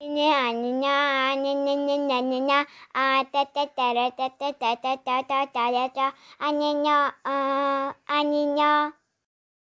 啊！你鸟啊！你你你你你鸟啊！哒哒哒哒哒哒哒哒哒哒哒！哒啊！你鸟啊！啊！你鸟。